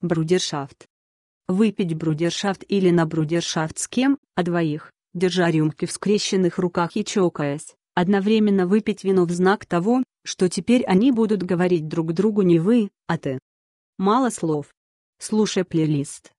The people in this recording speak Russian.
Брудершафт. Выпить брудершафт или на брудершафт с кем, а двоих, держа рюмки в скрещенных руках и чокаясь, одновременно выпить вино в знак того, что теперь они будут говорить друг другу не вы, а ты. Мало слов. Слушай плейлист.